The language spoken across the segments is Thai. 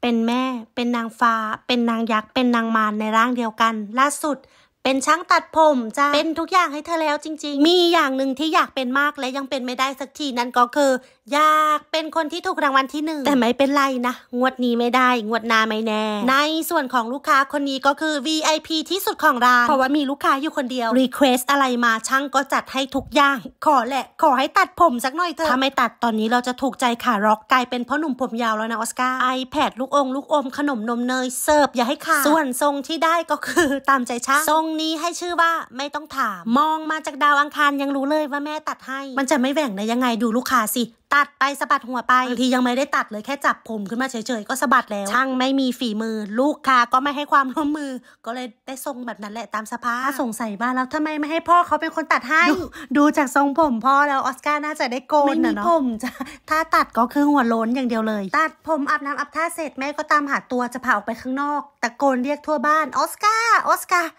เป็นแม่ เป็นนางฟ้า เป็นนางยักษ์ เป็นนางมารในร่างเดียวกันล่าสุดเป็นช่างตัดผมจ้า เป็นทุกอย่างให้เธอแล้วจริง ๆ มีอย่างหนึ่งที่อยากเป็นมากและยังเป็นไม่ได้สักทีนั่นก็คืออยากเป็นคนที่ถูกรางวัลที่หนึ่งแต่ไม่เป็นไรนะงวดนี้ไม่ได้ งวดหน้าไม่แน่ ในส่วนของลูกค้าคนนี้ก็คือ VIP ที่สุดของร้าน เพราะว่ามีลูกค้าอยู่คนเดียวรีเควสอะไรมาช่างก็จัดให้ทุกอย่าง ขอแหละ ขอให้ตัดผมสักหน่อยเถอะถ้าไม่ตัดตอนนี้เราจะถูกใจขาร็อกกลายเป็นพ่อหนุ่มผมยาวแล้วนะออสการ์ไอแพดลูกองลูกอมขนมนมเนยเสิร์ฟอย่าให้ขาดส่วนทรงที่ได้ก็คือตามใจช่างทรงนี้ให้ชื่อว่าไม่ต้องถาม มองมาจากดาวอังคารยังรู้เลยว่าแม่ตัดให้ มันจะไม่แหว่งได้ยังไงดูลูกค้าสิ ตัดไปสะบัดหัวไปบางทียังไม่ได้ตัดเลยแค่จับผม ขึ้นมาเฉยๆ ก็สะบัดแล้วช่างไม่มีฝีมือ ลูกค้าก็ไม่ให้ความร่วมมือ ก็เลยได้ทรงแบบนั้นแหละตามสภาพสงสัยบ้านแล้วทำไมไม่ให้พ่อเขาเป็นคนตัดให้ ดูจากทรงผมพ่อแล้วออสการ์น่าจะได้โกนนะเนาะผมจะถ้าตัดก็คือหัวโล้นอย่างเดียวเลย ตัดผมอาบน้ำอาบท่าเสร็จแม่ก็ตามหาตัวจะพาออกไปข้างนอกตะโกนเรียกทั่วบ้านออสการ์ออสการ์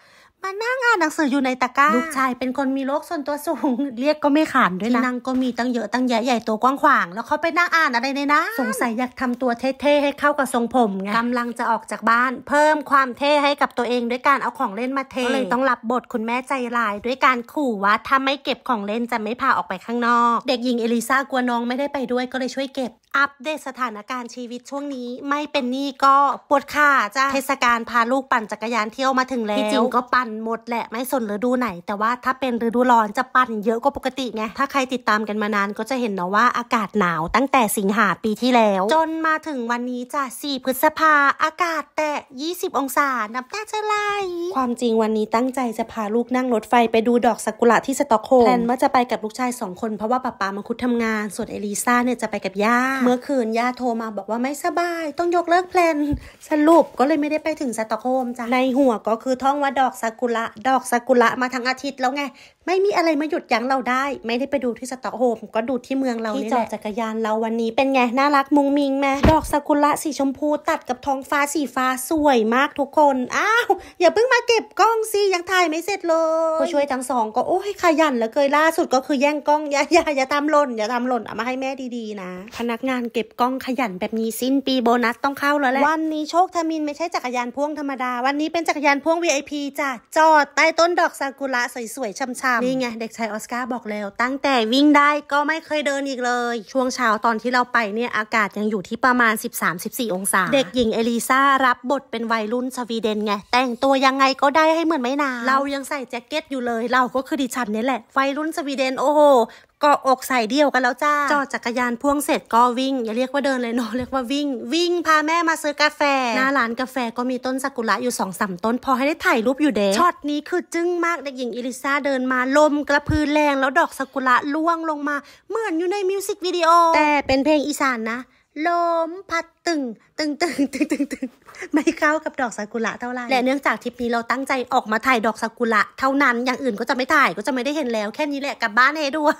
มานั่งอ่านหนังสืออยู่ในตะกร้าลูกชายเป็นคนมีโรคส่วนตัวสูง เรียกก็ไม่ขานด้วยนะนั่งก็มีตั้งเยอะตั้งแยะใหญ่โตกว้างขวางแล้วเขาไปนั่งอ่านอะไรในนะ สงสัยอยากทำตัวเท่ๆให้เข้ากับทรงผมไงกำลังจะออกจากบ้าน เพิ่มความเท่ให้กับตัวเองด้วยการเอาของเล่นมาเทก็เลยต้องรับบทคุณแม่ใจลาย ด้วยการขู่ว่าถ้าไม่เก็บของเล่นจะไม่พาออกไปข้างนอกเด็กหญิงเอลิซากลัวน้องไม่ได้ไปด้วยก็เลยช่วยเก็บอัปเดตสถานการณ์ชีวิตช่วงนี้ไม่เป็นหนี้ก็ ปวดขาจ้าเทศกาลพาลูกปั่นจักรยานเที่ยวมาถึงแล้วจริงก็ปั่นหมดแหละไม่สนฤดูไหน แต่ว่าถ้าเป็นฤดูร้อนจะปั่นเยอะกว่าปกติไง ถ้าใครติดตามกันมานานก็จะเห็นนะว่าอากาศหนาวตั้งแต่สิงหาปีที่แล้ว จนมาถึงวันนี้จ้ะ4พฤษภาอากาศแต่20 องศาน้ำตาจะไหลความจริงวันนี้ตั้งใจจะพาลูกนั่งรถไฟไปดูดอกซากุระที่สตอกโฮล์แพลนว่าจะไปกับลูกชาย2คนเพราะว่าป๊าป๊ามาคุดทำงาน ส่วนเอลิซาเนี่ยจะไปกับย่าเมื่อคืนย่าโทรมาบอกว่าไม่สบาย ต้องยกเลิกแพลนสรุปก็เลยไม่ได้ไปถึงสตอกโฮมจ้ะ ในหัวก็คือท่องว่าดอกซากุระดอกซากุระมาทั้งอาทิตย์แล้วไงไม่มีอะไรมาหยุดยั้งเราได้ ไม่ได้ไปดูที่สตอกโฮมก็ดูที่เมืองเราที่จอดจักรยานเราวันนี้ เป็นไงน่ารักมุงมิงไหมดอกซากุระสีชมพูตัดกับท้องฟ้าสีฟ้าสวยมากทุกคน อ้าวอย่าเพิ่งมาเก็บกล้องสิยังถ่ายไม่เสร็จเลยผู้ช่วยทั้งสอง ก็โอ้ยขยันเหลือเกินล่าสุดก็คือแย่งกล้องอย่าอย่าอย่าตามหล่นอย่าตามหล่นเอามาให้แม่ดีๆนะ พนักงานเก็บกล้องขยันแบบนี้สิ้นปีโบนัสต้องเข้าแล้วแหละวันนี้โชคทมินไม่ใช่จักรยานพ่วงธรรมดาวันนี้เป็นจักรยานพ่วง VIP จ้ะจอดใต้ต้นดอกซากุระสวยๆช่ำำนี่ไง เด็กชายออสการ์บอกแล้ว ตั้งแต่วิ่งได้ก็ไม่เคยเดินอีกเลย ช่วงเช้าตอนที่เราไปเนี่ย อากาศยังอยู่ที่ประมาณ 13-14 องศา เด็กหญิงเอลิซารับบทเป็นวัยรุ่นสวีเดนไง แต่งตัวยังไงก็ได้ให้เหมือนไม่นา เรายังใส่แจ็คเก็ตอยู่เลย เราก็คือดิฉันนี่แหละวัยรุ่นสวีเดนโอ้โหก็อกใส่เดียวกันแล้วจ้าจอดจักรยานพ่วงเสร็จก็วิ่ง อย่าเรียกว่าเดินเลยเนาะเรียกว่าวิ่ง วิ่งพาแม่มาซื้อกาแฟหน้าร้านกาแฟก็มีต้นซากุระอยู่สองสามต้น พอให้ได้ถ่ายรูปอยู่เดช็อตนี้คือจึ้งมากเด็กหญิงอิลิซาเดินมาลมกระพือแรงแล้วดอกซากุระล่วงลงมาเหมือนอยู่ในมิวสิกวิดีโอแต่เป็นเพลงอีสานนะลมพัดตึงตึงตึงตึงตึงตึงไม่เข้ากับดอกซากุระเท่าไหร่และเนื่องจากทริปนี้เราตั้งใจออกมาถ่ายดอกซากุระเท่านั้นอย่างอื่นก็จะไม่ถ่ายก็จะไม่ได้เห็นแล้วแค่นี้แหละกลับบ้านเอ้ดว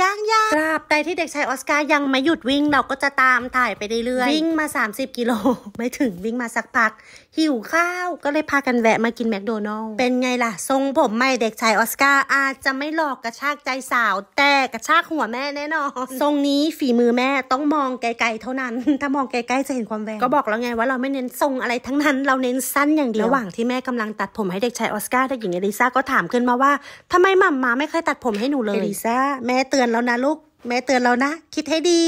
ย่างย่างตราบใดที่เด็กชายออสการ์ยังไม่หยุดวิ่งเราก็จะตามถ่ายไปเรื่อยวิ่งมา 30 กิโลไม่ถึงวิ่งมาสักพัก หิวข้าวก็เลยพากันแวะมากินแมคโดนัลล์เป็นไงล่ะทรงผมใหม่เด็กชายออสการ์อาจจะไม่หลอกกระชากใจสาว แต่กระชากหัวแม่แน่นอนทรงนี้ฝีมือแม่ต้องมองไกลๆเท่านั้น ถ้ามองไกลๆจะห็นความแววก็บอกแล้วไงว่าเราไม่เน้นทรงอะไรทั้งนั้นเราเน้นสั้นอย่างเดียวระหว่างที่แม่กำลังตัดผมให้เด็กชายออสการ์เด็กหญิงเอลิซาก็ถามขึ้นมาว่า ทำไมมัมมาไม่เคยตัดผมให้หนูเลยเอลิซาแม่เตือนแล้วนะลูก แม่เตือนแล้วนะ คิดให้ดี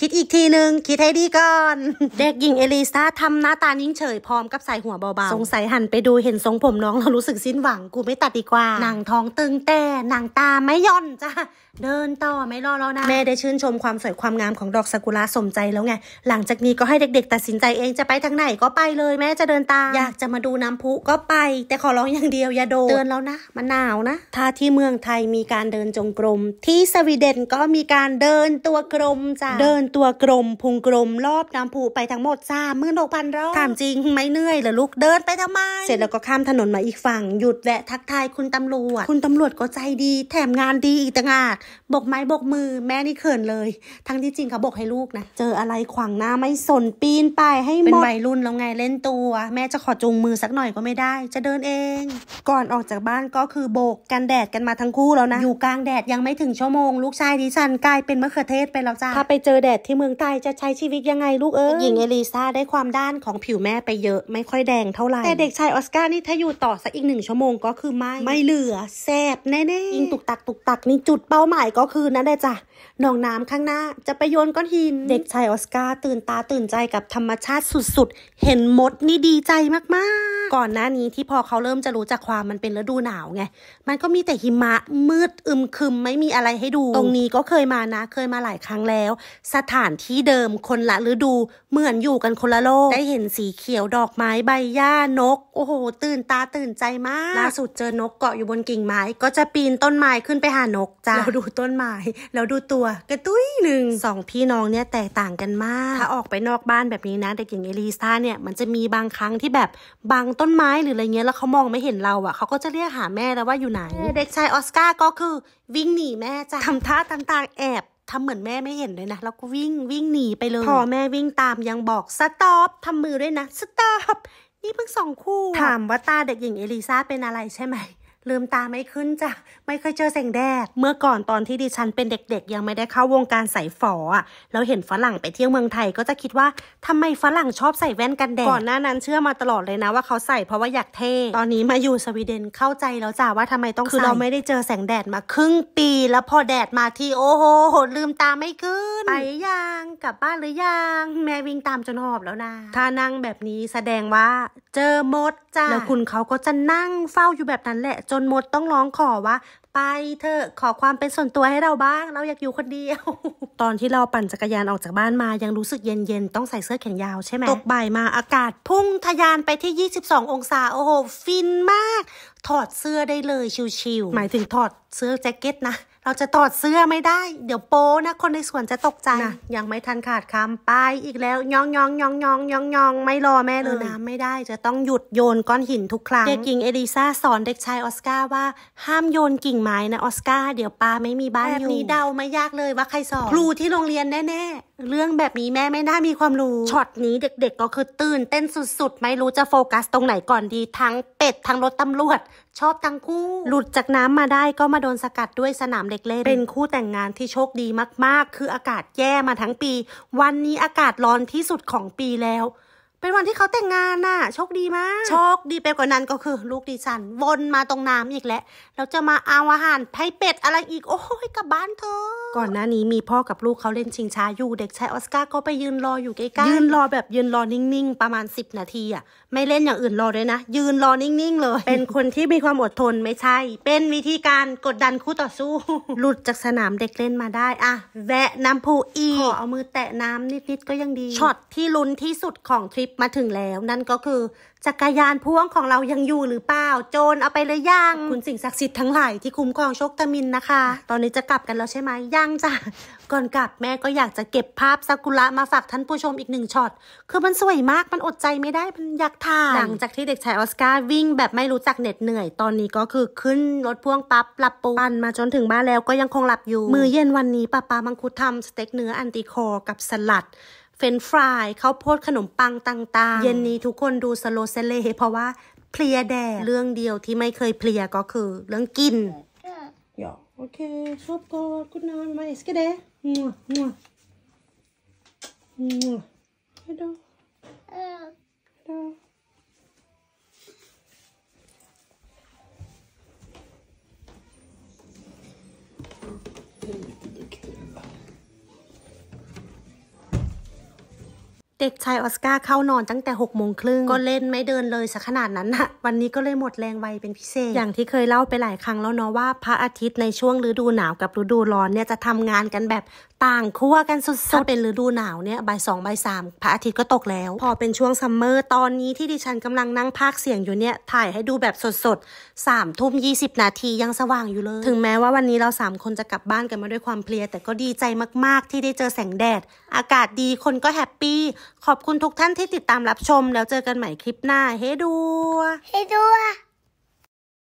คิดอีกทีหนึ่งคิดให้ดีก่อนเด็กหญิงเอลิซาทำหน้าตานิ่งเฉยพร้อมกับใส่หัวเบาๆสงสัยหันไปดูเห็นทรงผมน้องเรารู้สึกสิ้นหวังกูไม่ตัดดีกว่า หนังท้องตึงแต่หนังตาไม่ย่อนจ้าเดินต่อไม่รอแล้วนะ แม่ได้ชื่นชมความสวยความงามของดอกซากุระสมใจแล้วไง หลังจากนี้ก็ให้เด็ก ๆ ตัดสินใจเองจะไปทางไหนก็ไปเลยแม่จะเดินตาม อยากจะมาดูน้ำพุก็ไป แต่ขอร้องอย่างเดียวอย่าโดดเดินแล้วนะมันหนาวนะ ถ้าที่เมืองไทยมีการเดินจงกรมที่สวีเดนก็มีการเดินตัวกรมจ้าเดินตัวกลมพุงกลมรอบ น้ำพุไปทั้งหมดสามหมื่นหกพันรอบถามจริงไม่เหนื่อยเหรอลูกเดินไปทำไมเสร็จแล้วก็ข้ามถนนมาอีกฝั่งหยุดแวะทักทายคุณตำรวจคุณตำรวจก็ใจดี แถมงานดีอีกต่างหากบอกไม้บอกมือแม่นี่เขินเลย ทั้งที่จริงเขาบอกให้ลูกนะ เจออะไรขวางหน้าไม่สนปีนไปให้หมด เป็นวัยรุ่นแล้วไงเล่นตัว แม่จะขอจูงมือสักหน่อยก็ไม่ได้ จะเดินเอง ก่อนออกจากบ้านก็คือโบกกันแดดกันมาทั้งคู่แล้วนะอยู่กลางแดดยังไม่ถึงชั่วโมงลูกชายดิฉันกลายเป็นมะเขือเทศไปแล้วจ้าถ้าไปเจอแดดดที่เมืองไทยจะใช้ชีวิตยังไงลูกเอ้ยหญิงเอลิซาได้ความด้านของผิวแม่ไปเยอะไม่ค่อยแดงเท่าไหร่แต่เด็กชายออสการ์นี่ถ้าอยู่ต่อสักอีกหนึ่งชั่วโมงก็คือไม่ ไม่เหลือแสบแน่ๆยิงตุกตักตุกตักนี่จุดเป้าหมายก็คือ นั่นแหละจ้ะหนองน้ำข้างหน้าจะไปโยนก้อนหิน เด็กชายออสการ์ตื่นตาตื่นใจกับธรรมชาติสุดๆเห็นมดนี่ดีใจมากๆ ก่อนหน้านี้ที่พอเขาเริ่มจะรู้จักความมันเป็นฤดูหนาวไงมันก็มีแต่หิมะมืดอึมครึมไม่มีอะไรให้ดู ตรงนี้ก็เคยมานะ เคยมาหลายครั้งแล้วสถานที่เดิมคนละฤดูเหมือนอยู่กันคนละโลก ได้เห็นสีเขียวดอกไม้ใบหญ้านกโอ้โห ตื่นตาตื่นใจมากล่าสุดเจอนกเกาะอยู่บนกิ่งไม้ก็จะปีนต้นไม้ขึ้นไปหานกจ้าเราดูต้นไม้ แล้วดูตัวกระตุ้ยหนึ่งสอง พี่น้องเนี่ยแตกต่างกันมาก ถ้าออกไปนอกบ้านแบบนี้นะเด็กหญิงเอลิซาเนี่ยมันจะมีบางครั้งที่แบบบางต้นไม้หรืออะไรเงี้ยแล้วเขามองไม่เห็นเราอะ่ะเขาก็จะเรียกหาแม่แล้วว่าอยู่ไหนเด็กชายออสการ์ก็คือวิ่งหนีแม่จ้าทำท่าต่าง ๆ แอบทำเหมือนแม่ไม่เห็นเลยนะ แล้วก็วิ่งวิ่งหนีไปเลยพอแม่วิ่งตามยังบอกสต็อป ทำมือด้วยนะ สต็อป นี่เพิ่งสองคู่ ถามว่าตาเด็กหญิงเอลิซาเป็นอะไรใช่ไหมลืมตาไม่ขึ้นจ้ะไม่เคยเจอแสงแดด เมื่อก่อนตอนที่ดิฉันเป็นเด็กๆ ยังไม่ได้เข้าวงการใส่ฝออ่ะแล้วเห็นฝรั่งไปเที่ยวเมืองไทย ก็จะคิดว่าทำไมฝรั่งชอบใส่แว่นกันแดดก่อนหน้านั้นเชื่อมาตลอดเลยนะว่าเขาใส่เพราะว่าอยากเท่ตอนนี้มาอยู่สวีเดนเข้าใจแล้วจ้ะว่าทำไมต้องใส่คือเราไม่ได้เจอแสงแดดมาครึ่งปี แล้วพอแดดมาทีโอ้โหลืมตาไม่ขึ้นไปยังกลับบ้านหรือยังแม่วิ่งตามจนหอบแล้วนะถ้านั่งแบบนี้แสดงว่า เจอมดจ้ะแล้วคุณเขาก็จะนั่งเฝ้าอยู่แบบนั้นแหละจนนมดต้องร้องขอว่าไปเธอขอความเป็นส่วนตัวให้เราบ้าง เราอยากอยู่คนเดียว ตอนที่เราปั่นจักรยานออกจากบ้านมา ยังรู้สึกเย็นๆ ต้องใส่เสื้อแขนยาวใช่ไหมตกบ่ายมาอากาศพุ่งทะยานไปที่ 22 องศา โอ้โหฟินมาก ถอดเสื้อได้เลย ชิวๆหมายถึงถอดเสื้อแจ็คเก็ตนะเราจะถอดเสื้อไม่ได้ เดี๋ยวโป้นะคนในสวนจะตกใจนะยังไม่ทันขาดคำไปอีกแล้วยองยองยองยองยองยองไม่รอแม่เลยนะ ไม่ได้จะต้องหยุดโยนก้อนหินทุกครั้งเด็กหญิงเอลิซาสอนเด็กชายออสการ์ว่าห้ามโยนกิ่งไม้นะออสการ์เดี๋ยวปาไม่มีบ้านอยู่แบบนี้เดาไม่ยากเลยว่าใครสอนครูที่โรงเรียนแน่ๆเรื่องแบบนี้แม่ไม่น่ามีความรู้ช็อตนี้เด็กๆ ก็คือตื่น เต้นสุดๆไม่รู้จะโฟกัสตรงไหนก่อนดีทั้งเป็ดทั้งรถตำรวจชอบทั้งคู่หลุดจากน้ำมาได้ก็มาโดนสกัดด้วยสนามเด็กเล่น เป็นคู่แต่งงานที่โชคดีมากๆ คืออากาศแย่มาทั้งปี วันนี้อากาศร้อนที่สุดของปีแล้วเป็นวันที่เขาแต่งงานน่ะโชคดีมาก โชคดีไปกว่านั้นก็คือลูกดิฉันวนมาตรงน้ำอีกแล้วเราจะมาเอาอาหารไผ่เป็ดอะไรอีกโอ้ยกับบ้านเธอ ก่อนหน้านี้มีพ่อกับลูกเขาเล่นชิงช้าอยู่เด็กชายออสการ์ก็ไปยืนรออยู่ใกล้ๆยืนรอแบบยืนรอนิ่งๆ ประมาณ 10 นาทีอ่ะไม่เล่นอย่างอื่นรอเลยนะ ยืนรอนิ่งๆเลย เป็นคนที่มีความอดทนไม่ใช่ เป็นวิธีการกดดันคู่ต่อสู้ หลุดจากสนามเด็กเล่นมาได้อ่ะแวะน้ำพุอีขอเอามือแตะน้ำนิดๆก็ยังดีช็อตที่ลุ้นที่สุดของทริปปมาถึงแล้วนั่นก็คือ จักรยานพ่วงของเรายังอยู่หรือเปล่า โจรเอาไปเลยย่างคุณสิ่งศักดิ์สิทธิ์ทั้งหลายที่คุ้มครองโชคตะมินนะคะ ตอนนี้จะกลับกันแล้วใช่ไหมย่างจ้ะ ก่อนกลับแม่ก็อยากจะเก็บภาพซากุระมาฝากท่านผู้ชมอีกหนึ่งช็อตคือมันสวยมากมันอดใจไม่ได้ มันอยากถ่ายหลังจากที่เด็กชายออสการ์วิ่งแบบไม่รู้จักเหน็ดเหนื่อยตอนนี้ก็คือขึ้นรถพ่วงปั๊บหลับปูปันมาจนถึงบ้านแล้วก็ยังคงหลับอยู่มือเย็นวันนี้ป้าป้ามังคุดทำสเต็กเนื้ออันติคอกับสลัดเฟนฟรายเขาโพดขนมปังต่าง ๆ เย็นนี้ทุกคนดูสโลเซเลเพราะว่า เพลียแดดเรื่องเดียวที่ไม่เคยเพลียก็คือเรื่องกินหยอกโอเคชอบกอดกุนอนมาเอสกเดงัวงัวงัวเด็กชายออสการ์เข้านอนตั้งแต่6กโมงครึ่งก็เล่นไม่เดินเลยสักขนาดนั้นนะวันนี้ก็เลยหมดแรงไวเป็นพิเศษ อย่างที่เคยเล่าไปหลายครั้งแล้วเนาะว่าพระอาทิตย์ในช่วงฤดูหนาวกับฤดูร้อนเนี่ยจะทำงานกันแบบต่างคั่วกันสุดๆถ้าเป็นฤดูหนาวเนี่ยบ่ายสองบ่ายสามพระอาทิตย์ก็ตกแล้ว พอเป็นช่วงซัมเมอร์ตอนนี้ที่ดิฉันกำลังนั่งพากเสียงอยู่เนี่ย ถ่ายให้ดูแบบสดๆสามทุ่มยี่สิบนาทียังสว่างอยู่เลย ถึงแม้ว่าวันนี้เราสามคนจะกลับบ้านกันมาด้วยความเพลียแต่ก็ดีใจมากๆที่ได้เจอแสงแดด อากาศดีคนก็แฮปปี้ ขอบคุณทุกท่านที่ติดตามรับชมแล้วเจอกันใหม่คลิปหน้าเฮ้ดู เฮ้ดู